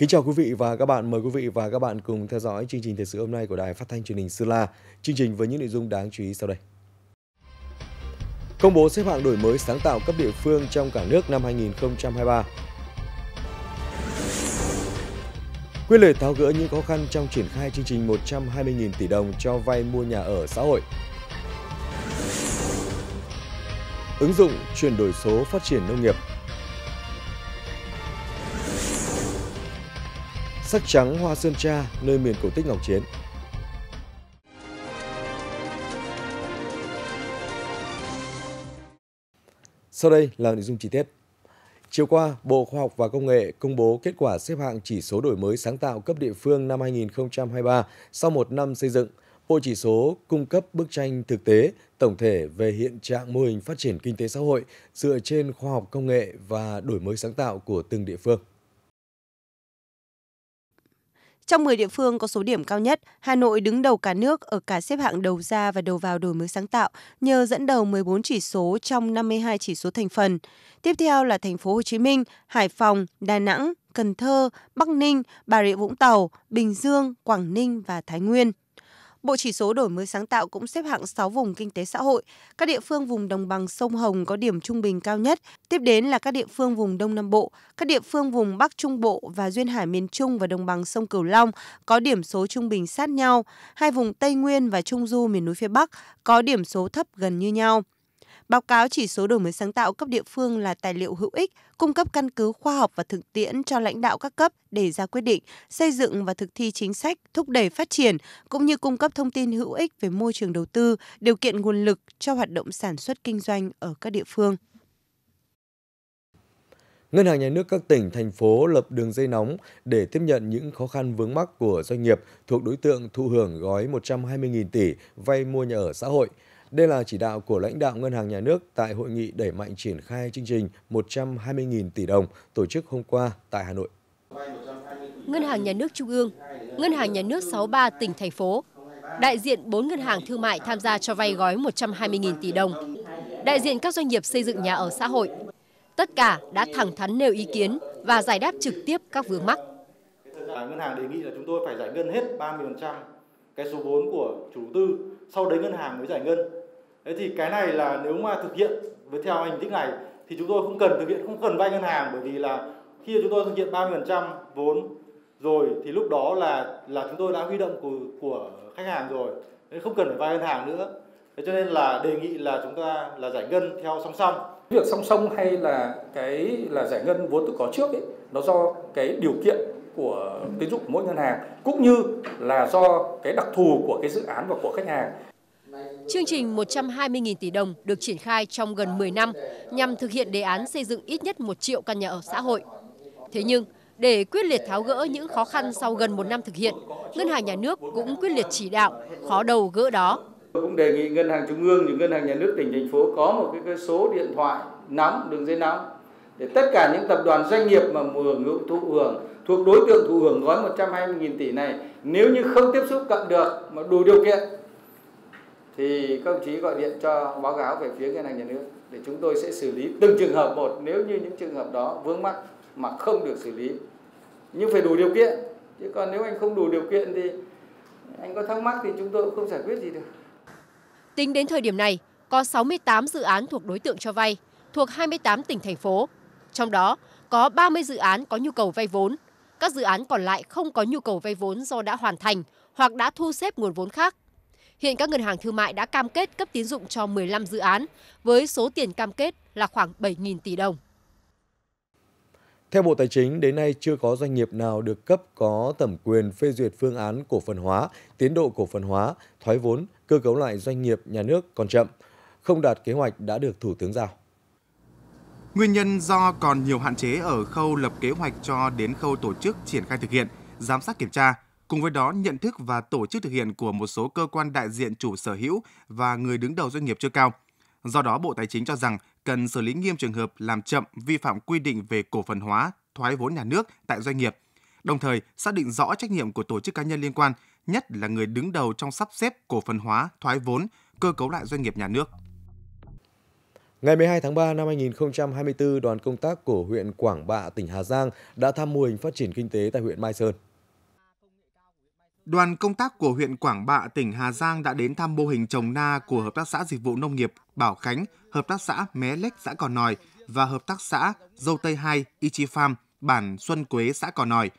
Kính chào quý vị và các bạn, mời quý vị và các bạn cùng theo dõi chương trình thời sự hôm nay của Đài Phát thanh Truyền hình Sơn La. Chương trình với những nội dung đáng chú ý sau đây. Công bố xếp hạng đổi mới sáng tạo cấp địa phương trong cả nước năm 2023. Quyết liệt tháo gỡ những khó khăn trong triển khai chương trình 120.000 tỷ đồng cho vay mua nhà ở xã hội. Ứng dụng chuyển đổi số phát triển nông nghiệp sắc trắng hoa sơn tra nơi miền cổ tích Ngọc Chiến. Sau đây là nội dung chi tiết. Chiều qua, Bộ Khoa học và Công nghệ công bố kết quả xếp hạng chỉ số đổi mới sáng tạo cấp địa phương năm 2023 sau một năm xây dựng. Bộ chỉ số cung cấp bức tranh thực tế tổng thể về hiện trạng mô hình phát triển kinh tế xã hội dựa trên khoa học công nghệ và đổi mới sáng tạo của từng địa phương. Trong 10 địa phương có số điểm cao nhất, Hà Nội đứng đầu cả nước ở cả xếp hạng đầu ra và đầu vào đổi mới sáng tạo nhờ dẫn đầu 14 chỉ số trong 52 chỉ số thành phần. Tiếp theo là thành phố Hồ Chí Minh, Hải Phòng, Đà Nẵng, Cần Thơ, Bắc Ninh, Bà Rịa Vũng Tàu, Bình Dương, Quảng Ninh và Thái Nguyên. Bộ chỉ số đổi mới sáng tạo cũng xếp hạng 6 vùng kinh tế xã hội. Các địa phương vùng đồng bằng sông Hồng có điểm trung bình cao nhất, tiếp đến là các địa phương vùng Đông Nam Bộ, các địa phương vùng Bắc Trung Bộ và duyên hải miền Trung và đồng bằng sông Cửu Long có điểm số trung bình sát nhau, hai vùng Tây Nguyên và Trung du miền núi phía Bắc có điểm số thấp gần như nhau. Báo cáo chỉ số đổi mới sáng tạo cấp địa phương là tài liệu hữu ích, cung cấp căn cứ khoa học và thực tiễn cho lãnh đạo các cấp để ra quyết định, xây dựng và thực thi chính sách, thúc đẩy phát triển, cũng như cung cấp thông tin hữu ích về môi trường đầu tư, điều kiện nguồn lực cho hoạt động sản xuất kinh doanh ở các địa phương. Ngân hàng Nhà nước các tỉnh, thành phố lập đường dây nóng để tiếp nhận những khó khăn vướng mắc của doanh nghiệp thuộc đối tượng thụ hưởng gói 120.000 tỷ vay mua nhà ở xã hội – đây là chỉ đạo của lãnh đạo Ngân hàng Nhà nước tại hội nghị đẩy mạnh triển khai chương trình 120.000 tỷ đồng tổ chức hôm qua tại Hà Nội. Ngân hàng Nhà nước Trung ương, Ngân hàng Nhà nước 63 tỉnh, thành phố, đại diện 4 ngân hàng thương mại tham gia cho vay gói 120.000 tỷ đồng, đại diện các doanh nghiệp xây dựng nhà ở xã hội. Tất cả đã thẳng thắn nêu ý kiến và giải đáp trực tiếp các vướng mắc. À, ngân hàng đề nghị là chúng tôi phải giải ngân hết 30% cái số vốn của chủ tư, sau đấy ngân hàng mới giải ngân thế thì cái này là nếu mà thực hiện với theo hình thức này thì chúng tôi không cần thực hiện không cần vay ngân hàng bởi vì là khi chúng tôi thực hiện 30% vốn rồi thì lúc đó là là chúng tôi đã huy động của của khách hàng rồi nên không cần phải vay ngân hàng nữa thế cho nên là đề nghị là chúng ta là giải ngân theo song song việc song song hay là cái là giải ngân vốn tự có trước ấy nó do cái điều kiện của tín dụng mỗi ngân hàng cũng như là do cái đặc thù của cái dự án và của khách hàng Chương trình 120.000 tỷ đồng được triển khai trong gần 10 năm nhằm thực hiện đề án xây dựng ít nhất 1 triệu căn nhà ở xã hội. Thế nhưng, để quyết liệt tháo gỡ những khó khăn sau gần một năm thực hiện, Ngân hàng Nhà nước cũng quyết liệt chỉ đạo, khó đầu gỡ đó. Tôi Cũng đề nghị Ngân hàng Trung ương, những Ngân hàng Nhà nước tỉnh, thành phố có một cái số điện thoại nóng, đường dây nóng để tất cả những tập đoàn doanh nghiệp mà hưởng hữu thụ hưởng thuộc đối tượng thụ hưởng gói 120.000 tỷ này nếu như không tiếp xúc cận được mà đủ điều kiện thì các ông chí gọi điện cho báo cáo về phía ngân hàng nhà nước để chúng tôi sẽ xử lý từng trường hợp một nếu như những trường hợp đó vướng mắc mà không được xử lý nhưng phải đủ điều kiện chứ còn nếu anh không đủ điều kiện thì anh có thắc mắc thì chúng tôi cũng không giải quyết gì được. Tính đến thời điểm này, có 68 dự án thuộc đối tượng cho vay, thuộc 28 tỉnh thành phố. Trong đó, có 30 dự án có nhu cầu vay vốn. Các dự án còn lại không có nhu cầu vay vốn do đã hoàn thành hoặc đã thu xếp nguồn vốn khác Hiện các ngân hàng thương mại đã cam kết cấp tín dụng cho 15 dự án với số tiền cam kết là khoảng 7.000 tỷ đồng. Theo Bộ Tài chính, đến nay chưa có doanh nghiệp nào được cấp có thẩm quyền phê duyệt phương án cổ phần hóa, tiến độ cổ phần hóa, thoái vốn, cơ cấu lại doanh nghiệp nhà nước còn chậm, không đạt kế hoạch đã được Thủ tướng giao. Nguyên nhân do còn nhiều hạn chế ở khâu lập kế hoạch cho đến khâu tổ chức triển khai thực hiện, giám sát kiểm tra, Cùng với đó, nhận thức và tổ chức thực hiện của một số cơ quan đại diện chủ sở hữu và người đứng đầu doanh nghiệp chưa cao. Do đó, Bộ Tài chính cho rằng cần xử lý nghiêm trường hợp làm chậm vi phạm quy định về cổ phần hóa, thoái vốn nhà nước tại doanh nghiệp, đồng thời xác định rõ trách nhiệm của tổ chức cá nhân liên quan, nhất là người đứng đầu trong sắp xếp cổ phần hóa, thoái vốn, cơ cấu lại doanh nghiệp nhà nước. Ngày 12 tháng 3 năm 2024, đoàn công tác của huyện Quảng Bạ, tỉnh Hà Giang đã thăm mô hình phát triển kinh tế tại huyện Mai Sơn. Đoàn công tác của huyện Quảng Bạ, tỉnh Hà Giang đã đến thăm mô hình trồng na của Hợp tác xã Dịch vụ Nông nghiệp Bảo Khánh, Hợp tác xã Mé Lếch, xã Cò Nòi và Hợp tác xã Dâu Tây 2, Ichi Farm, bản Xuân Quế, xã Cò Nòi.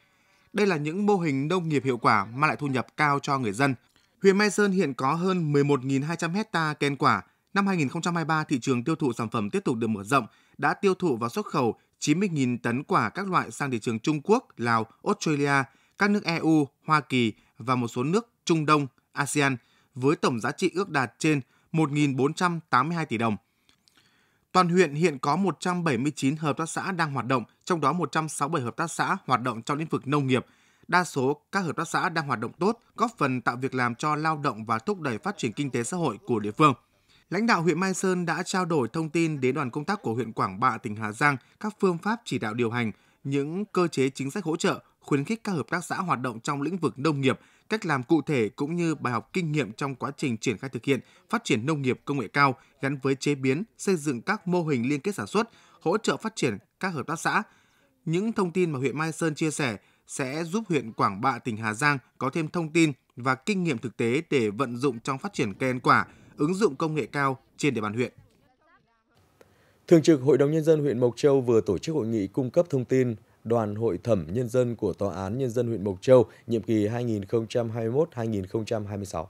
Đây là những mô hình nông nghiệp hiệu quả mang lại thu nhập cao cho người dân. Huyện Mai Sơn hiện có hơn 11.200 hecta ken quả. Năm 2023, thị trường tiêu thụ sản phẩm tiếp tục được mở rộng, đã tiêu thụ và xuất khẩu 90.000 tấn quả các loại sang thị trường Trung Quốc, Lào, Australia, các nước EU, Hoa Kỳ, và một số nước Trung Đông, ASEAN với tổng giá trị ước đạt trên 1.482 tỷ đồng. Toàn huyện hiện có 179 hợp tác xã đang hoạt động, trong đó 167 hợp tác xã hoạt động trong lĩnh vực nông nghiệp. Đa số các hợp tác xã đang hoạt động tốt, góp phần tạo việc làm cho lao động và thúc đẩy phát triển kinh tế xã hội của địa phương. Lãnh đạo huyện Mai Sơn đã trao đổi thông tin đến đoàn công tác của huyện Quảng Bạ, tỉnh Hà Giang các phương pháp chỉ đạo điều hành, những cơ chế chính sách hỗ trợ khuyến khích các hợp tác xã hoạt động trong lĩnh vực nông nghiệp, cách làm cụ thể cũng như bài học kinh nghiệm trong quá trình triển khai thực hiện phát triển nông nghiệp công nghệ cao gắn với chế biến, xây dựng các mô hình liên kết sản xuất, hỗ trợ phát triển các hợp tác xã. Những thông tin mà huyện Mai Sơn chia sẻ sẽ giúp huyện Quảng Bạ, tỉnh Hà Giang có thêm thông tin và kinh nghiệm thực tế để vận dụng trong phát triển cây ăn quả, ứng dụng công nghệ cao trên địa bàn huyện. Thường trực Hội đồng Nhân dân huyện Mộc Châu vừa tổ chức hội nghị cung cấp thông tin đoàn hội thẩm nhân dân của Tòa án Nhân dân huyện Mộc Châu, nhiệm kỳ 2021-2026.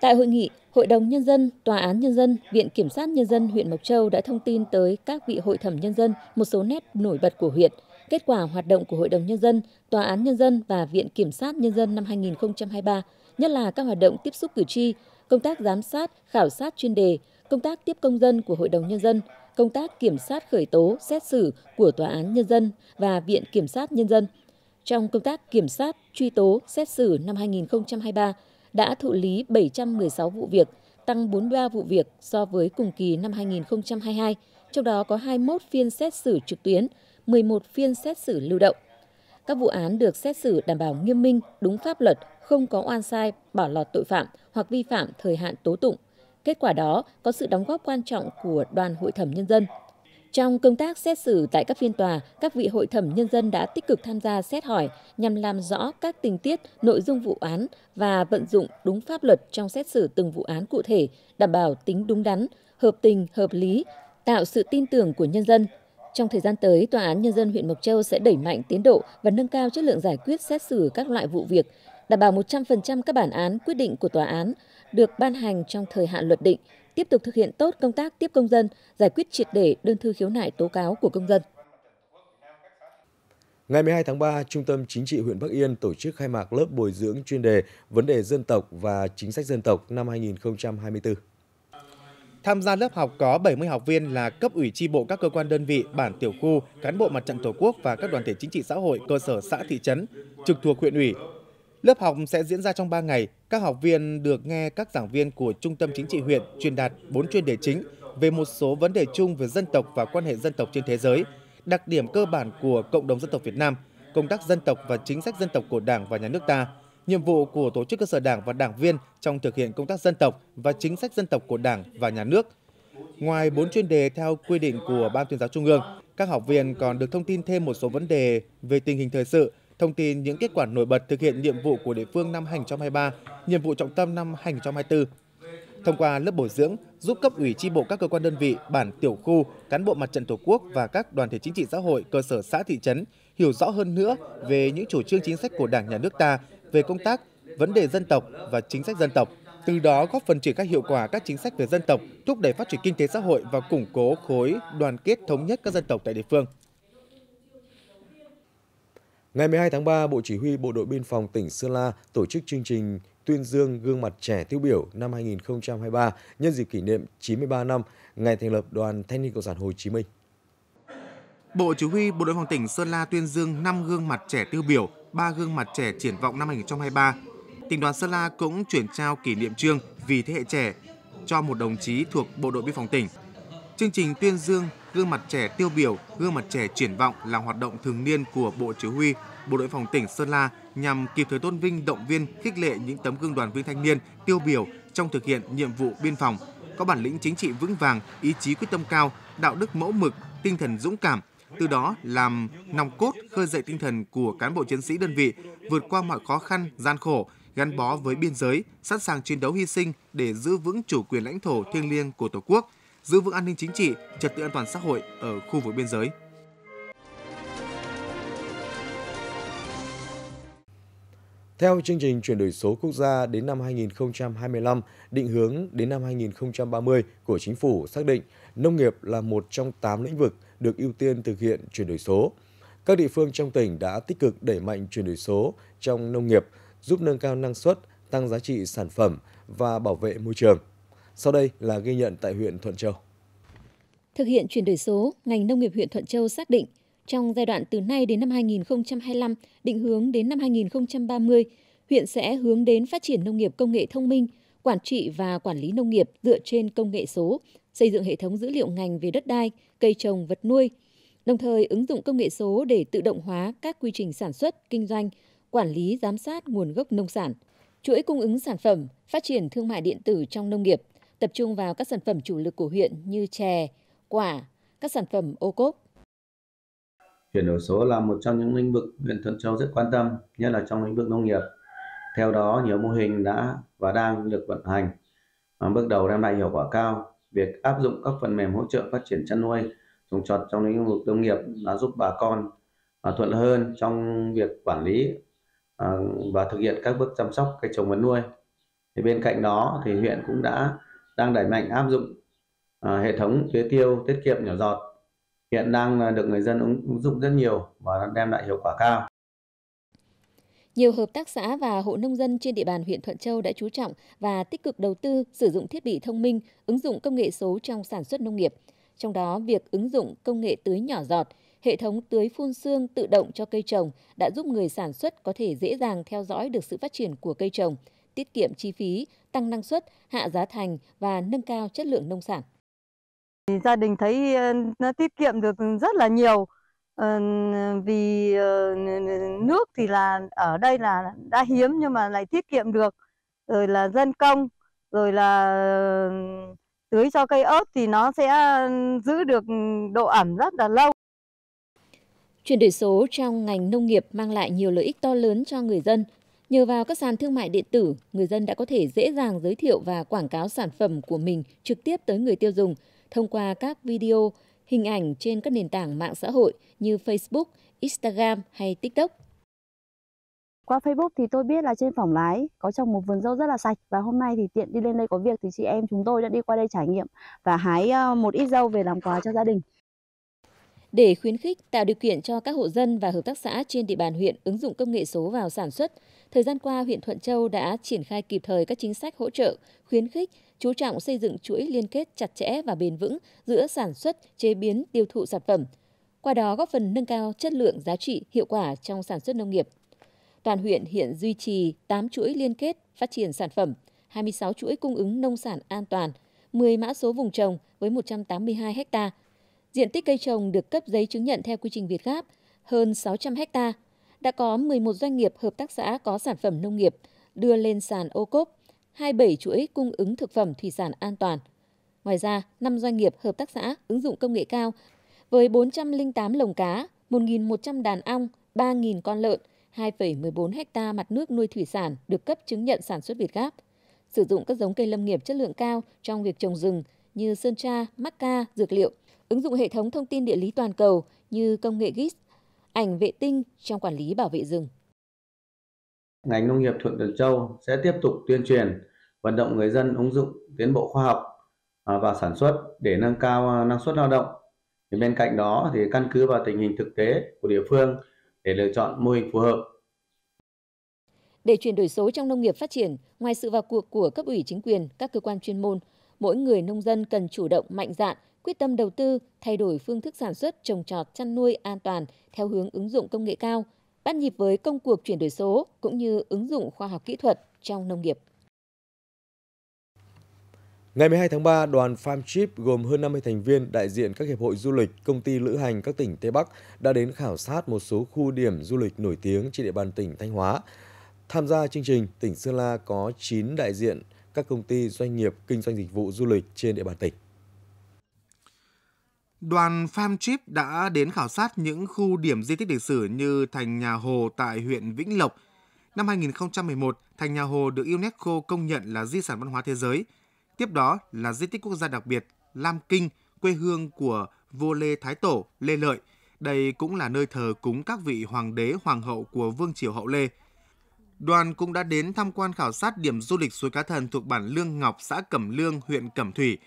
Tại hội nghị, Hội đồng Nhân dân, Tòa án Nhân dân, Viện Kiểm sát Nhân dân huyện Mộc Châu đã thông tin tới các vị hội thẩm nhân dân một số nét nổi bật của huyện, kết quả hoạt động của Hội đồng Nhân dân, Tòa án Nhân dân và Viện Kiểm sát Nhân dân năm 2023, nhất là các hoạt động tiếp xúc cử tri, công tác giám sát, khảo sát chuyên đề, công tác tiếp công dân của Hội đồng Nhân dân, công tác kiểm sát khởi tố, xét xử của Tòa án Nhân dân và Viện Kiểm sát Nhân dân. Trong công tác kiểm sát, truy tố, xét xử năm 2023 đã thụ lý 716 vụ việc, tăng 43 vụ việc so với cùng kỳ năm 2022, trong đó có 21 phiên xét xử trực tuyến, 11 phiên xét xử lưu động. Các vụ án được xét xử đảm bảo nghiêm minh, đúng pháp luật, không có oan sai, bỏ lọt tội phạm hoặc vi phạm thời hạn tố tụng, Kết quả đó có sự đóng góp quan trọng của đoàn hội thẩm nhân dân. Trong công tác xét xử tại các phiên tòa, các vị hội thẩm nhân dân đã tích cực tham gia xét hỏi nhằm làm rõ các tình tiết, nội dung vụ án và vận dụng đúng pháp luật trong xét xử từng vụ án cụ thể, đảm bảo tính đúng đắn, hợp tình, hợp lý, tạo sự tin tưởng của nhân dân. Trong thời gian tới, Tòa án Nhân dân huyện Mộc Châu sẽ đẩy mạnh tiến độ và nâng cao chất lượng giải quyết xét xử các loại vụ việc, đảm bảo 100% các bản án quyết định của tòa án được ban hành trong thời hạn luật định, tiếp tục thực hiện tốt công tác tiếp công dân, giải quyết triệt để đơn thư khiếu nại tố cáo của công dân. Ngày 12 tháng 3, Trung tâm Chính trị huyện Bắc Yên tổ chức khai mạc lớp bồi dưỡng chuyên đề Vấn đề dân tộc và chính sách dân tộc năm 2024. Tham gia lớp học có 70 học viên là cấp ủy chi bộ các cơ quan đơn vị, bản tiểu khu, cán bộ mặt trận Tổ quốc và các đoàn thể chính trị xã hội cơ sở xã thị trấn, trực thuộc huyện ủy, Lớp học sẽ diễn ra trong 3 ngày. Các học viên được nghe các giảng viên của Trung tâm Chính trị huyện truyền đạt 4 chuyên đề chính về một số vấn đề chung về dân tộc và quan hệ dân tộc trên thế giới, đặc điểm cơ bản của cộng đồng dân tộc Việt Nam, công tác dân tộc và chính sách dân tộc của Đảng và Nhà nước ta, nhiệm vụ của tổ chức cơ sở Đảng và đảng viên trong thực hiện công tác dân tộc và chính sách dân tộc của Đảng và Nhà nước. Ngoài 4 chuyên đề theo quy định của Ban tuyên giáo Trung ương, các học viên còn được thông tin thêm một số vấn đề về tình hình thời sự, thông tin những kết quả nổi bật thực hiện nhiệm vụ của địa phương năm 2023, nhiệm vụ trọng tâm năm 2024. Thông qua lớp bồi dưỡng, giúp cấp ủy chi bộ các cơ quan đơn vị, bản tiểu khu, cán bộ mặt trận Tổ quốc và các đoàn thể chính trị xã hội, cơ sở xã thị trấn hiểu rõ hơn nữa về những chủ trương chính sách của Đảng nhà nước ta về công tác, vấn đề dân tộc và chính sách dân tộc, từ đó góp phần triển khai hiệu quả các chính sách về dân tộc, thúc đẩy phát triển kinh tế xã hội và củng cố khối đoàn kết thống nhất các dân tộc tại địa phương. Ngày 12 tháng 3, Bộ Chỉ huy Bộ đội Biên phòng tỉnh Sơn La tổ chức chương trình tuyên dương gương mặt trẻ tiêu biểu năm 2023 nhân dịp kỷ niệm 93 năm ngày thành lập Đoàn Thanh niên Cộng sản Hồ Chí Minh. Bộ Chỉ huy Bộ đội phòng tỉnh Sơn La tuyên dương 5 gương mặt trẻ tiêu biểu, 3 gương mặt trẻ triển vọng năm 2023. Tỉnh đoàn Sơn La cũng chuyển trao kỷ niệm trương vì thế hệ trẻ cho một đồng chí thuộc Bộ đội Biên phòng tỉnh. Chương trình tuyên dương gương mặt trẻ tiêu biểu, gương mặt trẻ triển vọng là hoạt động thường niên của Bộ Chỉ huy, Bộ đội phòng tỉnh Sơn La nhằm kịp thời tôn vinh, động viên, khích lệ những tấm gương đoàn viên thanh niên tiêu biểu trong thực hiện nhiệm vụ biên phòng, có bản lĩnh chính trị vững vàng, ý chí quyết tâm cao, đạo đức mẫu mực, tinh thần dũng cảm, từ đó làm nòng cốt khơi dậy tinh thần của cán bộ chiến sĩ đơn vị vượt qua mọi khó khăn, gian khổ, gắn bó với biên giới, sẵn sàng chiến đấu hy sinh để giữ vững chủ quyền lãnh thổ thiêng liêng của Tổ quốc – giữ vững an ninh chính trị, trật tự an toàn xã hội ở khu vực biên giới. Theo chương trình chuyển đổi số quốc gia đến năm 2025, định hướng đến năm 2030 của chính phủ xác định nông nghiệp là một trong 8 lĩnh vực được ưu tiên thực hiện chuyển đổi số. Các địa phương trong tỉnh đã tích cực đẩy mạnh chuyển đổi số trong nông nghiệp, giúp nâng cao năng suất, tăng giá trị sản phẩm và bảo vệ môi trường. Sau đây là ghi nhận tại huyện Thuận Châu. Thực hiện chuyển đổi số, ngành nông nghiệp huyện Thuận Châu xác định trong giai đoạn từ nay đến năm 2025, định hướng đến năm 2030, huyện sẽ hướng đến phát triển nông nghiệp công nghệ thông minh, quản trị và quản lý nông nghiệp dựa trên công nghệ số, xây dựng hệ thống dữ liệu ngành về đất đai, cây trồng, vật nuôi, đồng thời ứng dụng công nghệ số để tự động hóa các quy trình sản xuất, kinh doanh, quản lý, giám sát nguồn gốc nông sản, chuỗi cung ứng sản phẩm, phát triển thương mại điện tử trong nông nghiệp – tập trung vào các sản phẩm chủ lực của huyện như chè, quả, các sản phẩm ô cốp. Chuyển đổi số là một trong những lĩnh vực huyện Thuận Châu rất quan tâm, nhất là trong lĩnh vực nông nghiệp. Theo đó, nhiều mô hình đã và đang được vận hành. và Bước đầu đem lại hiệu quả cao, việc áp dụng các phần mềm hỗ trợ phát triển chăn nuôi trồng trọt trong lĩnh vực nông nghiệp đã giúp bà con à, thuận hơn trong việc quản lý à, và thực hiện các bước chăm sóc cây trồng vật nuôi. Thì bên cạnh đó thì huyện cũng đã đang đẩy mạnh áp dụng à, hệ thống tưới tiêu tiết kiệm nhỏ giọt hiện đang được người dân ứng dụng rất nhiều và đem lại hiệu quả cao. Nhiều hợp tác xã và hộ nông dân trên địa bàn huyện Thuận Châu đã chú trọng và tích cực đầu tư sử dụng thiết bị thông minh, ứng dụng công nghệ số trong sản xuất nông nghiệp. Trong đó, việc ứng dụng công nghệ tưới nhỏ giọt, hệ thống tưới phun xương tự động cho cây trồng đã giúp người sản xuất có thể dễ dàng theo dõi được sự phát triển của cây trồng, tiết kiệm chi phí, tăng năng suất, hạ giá thành và nâng cao chất lượng nông sản. Gia đình thấy ờ, nó tiết kiệm được rất là nhiều ờ, vì ờ, nước thì là ở đây là đã hiếm nhưng mà lại tiết kiệm được rồi là dân công rồi là tưới cho cây ớt thì nó sẽ giữ được độ ẩm rất là lâu. Chuyển đổi số trong ngành nông nghiệp mang lại nhiều lợi ích to lớn cho người dân, Nhờ vào các sàn thương mại điện tử, người dân đã có thể dễ dàng giới thiệu và quảng cáo sản phẩm của mình trực tiếp tới người tiêu dùng thông qua các video, hình ảnh trên các nền tảng mạng xã hội như Facebook, Instagram hay TikTok. Qua Facebook thì tôi biết là trên phòng lái có trồng một vườn dâu rất là sạch và hôm nay thì tiện đi lên đây có việc thì chị em chúng tôi đã đi qua đây trải nghiệm và hái ờ, một ít dâu về làm quà cho gia đình để khuyến khích tạo điều kiện cho các hộ dân và hợp tác xã trên địa bàn huyện ứng dụng công nghệ số vào sản xuất. Thời gian qua, huyện Thuận Châu đã triển khai kịp thời các chính sách hỗ trợ, khuyến khích, chú trọng xây dựng chuỗi liên kết chặt chẽ và bền vững giữa sản xuất, chế biến, tiêu thụ sản phẩm. Qua đó góp phần nâng cao chất lượng, giá trị, hiệu quả trong sản xuất nông nghiệp. Toàn huyện hiện duy trì 8 chuỗi liên kết phát triển sản phẩm, 26 chuỗi cung ứng nông sản an toàn, 10 mã số vùng trồng với 182 hectare diện tích cây trồng được cấp giấy chứng nhận theo quy trình Việt Gáp hơn 600 ha. Đã có 11 doanh nghiệp hợp tác xã có sản phẩm nông nghiệp đưa lên sàn ô cốp, 27 chuỗi cung ứng thực phẩm thủy sản an toàn. Ngoài ra, 5 doanh nghiệp hợp tác xã ứng dụng công nghệ cao với 408 lồng cá, 1.100 đàn ong, 3.000 con lợn, 2,14 ha mặt nước nuôi thủy sản được cấp chứng nhận sản xuất Việt Gáp. Sử dụng các giống cây lâm nghiệp chất lượng cao trong việc trồng rừng như sơn tra, mắc ca, dược liệu – ứng dụng hệ thống thông tin địa lý toàn cầu như công nghệ GIS, ảnh vệ tinh trong quản lý bảo vệ rừng. Ngành nông nghiệp Thượng Tân Châu sẽ tiếp tục tuyên truyền, vận động người dân ứng dụng tiến bộ khoa học à, và sản xuất để nâng cao à, năng suất lao động. bên cạnh đó thì căn cứ vào tình hình thực tế của địa phương để lựa chọn mô hình phù hợp. Để chuyển đổi số trong nông nghiệp phát triển, ngoài sự vào cuộc của cấp ủy chính quyền, các cơ quan chuyên môn, mỗi người nông dân cần chủ động mạnh dạn quyết tâm đầu tư, thay đổi phương thức sản xuất trồng trọt chăn nuôi an toàn theo hướng ứng dụng công nghệ cao, bắt nhịp với công cuộc chuyển đổi số cũng như ứng dụng khoa học kỹ thuật trong nông nghiệp. Ngày 12 tháng 3, đoàn farm trip gồm hơn 50 thành viên đại diện các hiệp hội du lịch, công ty lữ hành các tỉnh Tây Bắc đã đến khảo sát một số khu điểm du lịch nổi tiếng trên địa bàn tỉnh Thanh Hóa. Tham gia chương trình, tỉnh Sơn La có 9 đại diện các công ty doanh nghiệp kinh doanh dịch vụ du lịch trên địa bàn tỉnh. Đoàn farm trip đã đến khảo sát những khu điểm di tích lịch sử như thành nhà Hồ tại huyện Vĩnh Lộc. Năm 2011, thành nhà Hồ được UNESCO công nhận là di sản văn hóa thế giới. Tiếp đó là di tích quốc gia đặc biệt Lam Kinh, quê hương của vua Lê Thái Tổ, Lê Lợi. Đây cũng là nơi thờ cúng các vị hoàng đế, hoàng hậu của vương triều hậu Lê. Đoàn cũng đã đến tham quan khảo sát điểm du lịch suối Cá Thần thuộc bản Lương Ngọc, xã Cẩm Lương, huyện Cẩm Thủy –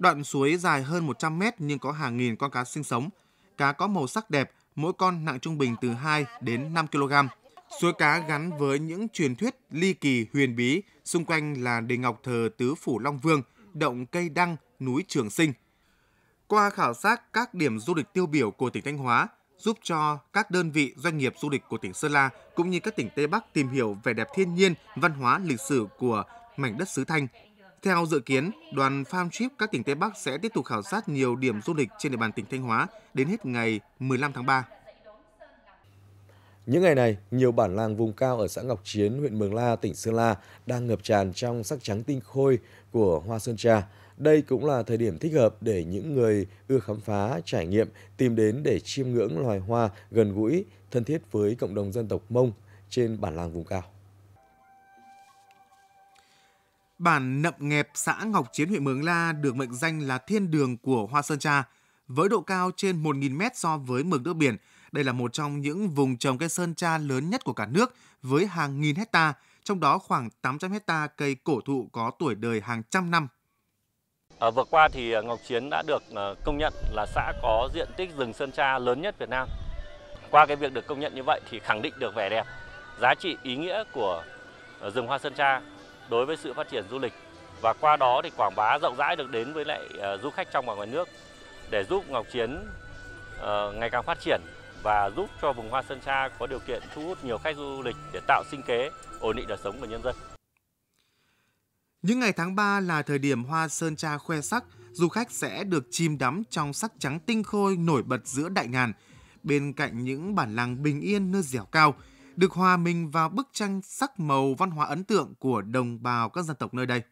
Đoạn suối dài hơn 100 mét nhưng có hàng nghìn con cá sinh sống. Cá có màu sắc đẹp, mỗi con nặng trung bình từ 2 đến 5 kg. Suối cá gắn với những truyền thuyết ly kỳ huyền bí, xung quanh là đền ngọc thờ Tứ Phủ Long Vương, động cây đăng, núi Trường Sinh. Qua khảo sát các điểm du lịch tiêu biểu của tỉnh Thanh Hóa, giúp cho các đơn vị doanh nghiệp du lịch của tỉnh Sơn La cũng như các tỉnh Tây Bắc tìm hiểu vẻ đẹp thiên nhiên, văn hóa, lịch sử của mảnh đất xứ Thanh theo dự kiến, đoàn farm trip các tỉnh Tây Bắc sẽ tiếp tục khảo sát nhiều điểm du lịch trên địa bàn tỉnh Thanh Hóa đến hết ngày 15 tháng 3. Những ngày này, nhiều bản làng vùng cao ở xã Ngọc Chiến, huyện Mường La, tỉnh Sơn La đang ngập tràn trong sắc trắng tinh khôi của hoa sơn trà. Đây cũng là thời điểm thích hợp để những người ưa khám phá, trải nghiệm, tìm đến để chiêm ngưỡng loài hoa gần gũi, thân thiết với cộng đồng dân tộc Mông trên bản làng vùng cao. Bản nậm nghẹp xã Ngọc Chiến huyện Mường La được mệnh danh là thiên đường của hoa sơn tra. Với độ cao trên 1.000 mét so với mực nước biển, đây là một trong những vùng trồng cây sơn tra lớn nhất của cả nước với hàng nghìn hecta, trong đó khoảng 800 hecta cây cổ thụ có tuổi đời hàng trăm năm. À, vừa qua thì à, Ngọc Chiến đã được à, công nhận là xã có diện tích rừng sơn tra lớn nhất Việt Nam. Qua cái việc được công nhận như vậy thì khẳng định được vẻ đẹp, giá trị ý nghĩa của à, rừng hoa sơn tra đối với sự phát triển du lịch và qua đó thì quảng bá rộng rãi được đến với lại ờ, du khách trong và ngoài nước để giúp Ngọc Chiến ờ, ngày càng phát triển và giúp cho vùng hoa Sơn Tra có điều kiện thu hút nhiều khách du lịch để tạo sinh kế, ổn định đời sống của nhân dân. Những ngày tháng 3 là thời điểm hoa Sơn Tra khoe sắc, du khách sẽ được chìm đắm trong sắc trắng tinh khôi nổi bật giữa đại ngàn. Bên cạnh những bản làng bình yên nơi dẻo cao – được hòa mình vào bức tranh sắc màu văn hóa ấn tượng của đồng bào các dân tộc nơi đây.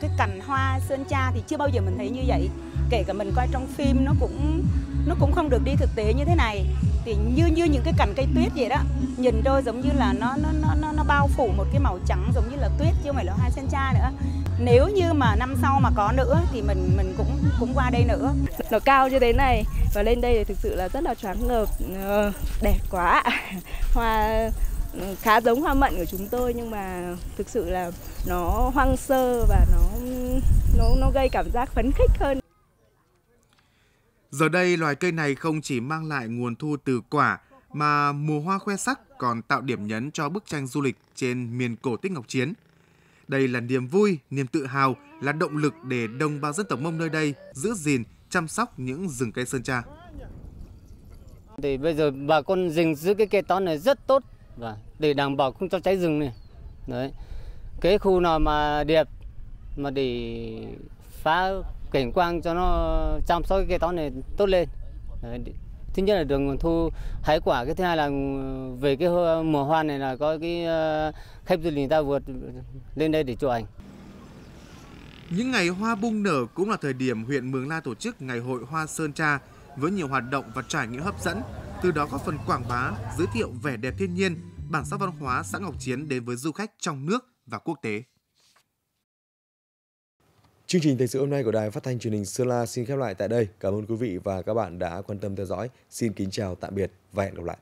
Cái cành hoa sơn cha thì chưa bao giờ mình thấy như vậy. Kể cả mình coi trong phim nó cũng nó cũng không được đi thực tế như thế này. Thì như như những cái cành cây tuyết vậy đó. Nhìn đôi giống như là nó nó nó nó bao phủ một cái màu trắng giống như là tuyết chứ không phải là hoa sơn cha nữa nếu như mà năm sau mà có nữa thì mình mình cũng cũng qua đây nữa nó cao như thế này và lên đây thì thực sự là rất là choáng ngợp ờ, đẹp quá hoa ừ, khá giống hoa mận của chúng tôi nhưng mà thực sự là nó hoang sơ và nó nó nó gây cảm giác phấn khích hơn Giờ đây, loài cây này không chỉ mang lại nguồn thu từ quả mà mùa hoa khoe sắc còn tạo điểm nhấn cho bức tranh du lịch trên miền cổ tích Ngọc Chiến – đây là niềm vui, niềm tự hào, là động lực để đồng bào dân tộc Mông nơi đây giữ gìn, chăm sóc những rừng cây sơn tra. Thì bây giờ bà con rừng giữ cái cây to này rất tốt và để đảm bảo không cho cháy rừng này. Đấy. Cái khu nào mà đẹp mà để phá cảnh quang cho nó chăm sóc cái cây to này tốt lên. Đấy thứ nhất là đường thu hái quả cái thứ hai là ừ, về cái mùa hoa này là có cái ờ, khách du lịch người ta vượt lên đây để chụp ảnh những ngày hoa bung nở cũng là thời điểm huyện Mường La tổ chức ngày hội hoa Sơn Tra với nhiều hoạt động và trải nghiệm hấp dẫn, từ đó góp phần quảng bá, giới thiệu vẻ đẹp thiên nhiên, bản sắc văn hóa xã Ngọc Chiến đến với du khách trong nước và quốc tế. Chương trình thời sự hôm nay của Đài Phát thanh Truyền hình Sơn La xin khép lại tại đây. Cảm ơn quý vị và các bạn đã quan tâm theo dõi. Xin kính chào tạm biệt và hẹn gặp lại.